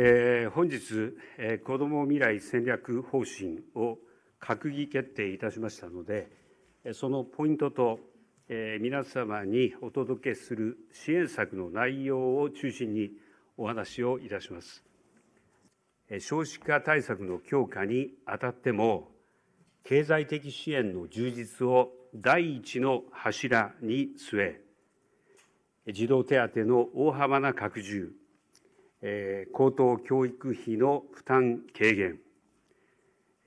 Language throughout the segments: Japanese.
え本日、え子ども未来戦略方針を閣議決定いたしましたので、そのポイントと、え皆様にお届けする支援策の内容を中心にお話をいたします。少子化対策の強化にあたっても、経済的支援の充実を第一の柱に据え、児童手当の大幅な拡充、え高等教育費の負担軽減、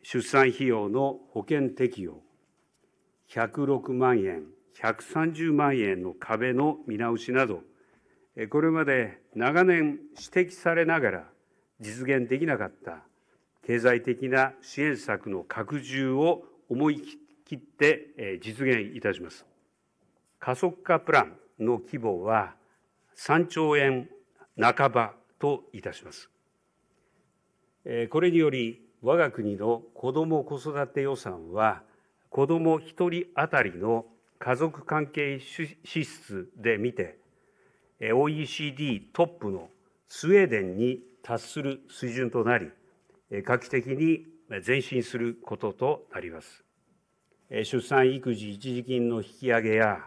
出産費用の保険適用、106万円、130万円の壁の見直しなど、これまで長年指摘されながら実現できなかった経済的な支援策の拡充を思い切って実現いたします。加速化プランの規模は3兆円半ばといたしますこれにより我が国の子ども子育て予算は子ども1人当たりの家族関係支出で見て OECD トップのスウェーデンに達する水準となり画期的に前進することとなります出産育児一時金の引き上げや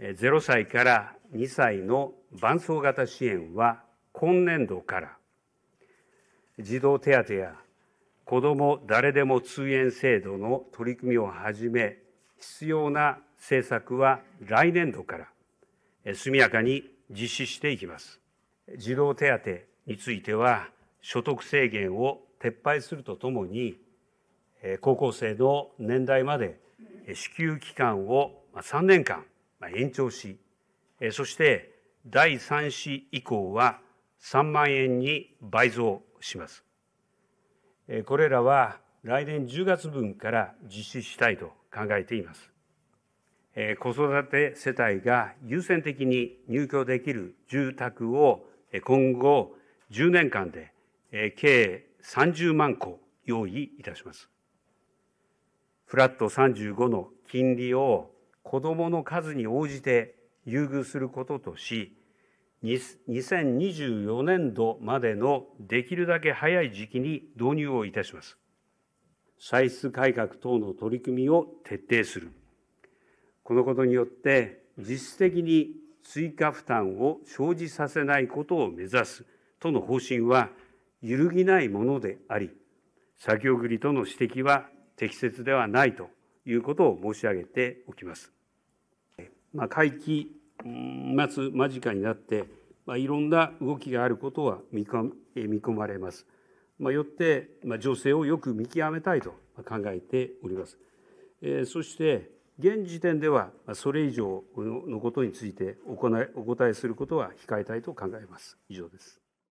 0歳から2歳の伴走型支援は今年度から児童手当や子ども誰でも通園制度の取り組みをはじめ必要な政策は来年度から速やかに実施していきます児童手当については所得制限を撤廃するとともに高校生の年代まで支給期間を3年間延長しそして第3子以降は3万円に倍増します。これらは来年10月分から実施したいと考えています。子育て世帯が優先的に入居できる住宅を今後10年間で計30万戸用意いたします。フラット35の金利を子どもの数に応じて優遇することとし、2024年度までのできるだけ早い時期に導入をいたします。歳出改革等の取り組みを徹底する。このことによって実質的に追加負担を生じさせないことを目指すとの方針は揺るぎないものであり、先送りとの指摘は適切ではないということを申し上げておきます。まあ、会期末間近になって、まあ、いろんな動きがあることは見込見込まれます。まあ、よって、まあ、情勢をよく見極めたいと考えております。えー、そして現時点ではそれ以上のことについてお答えすることは控えたいと考えます。以上です。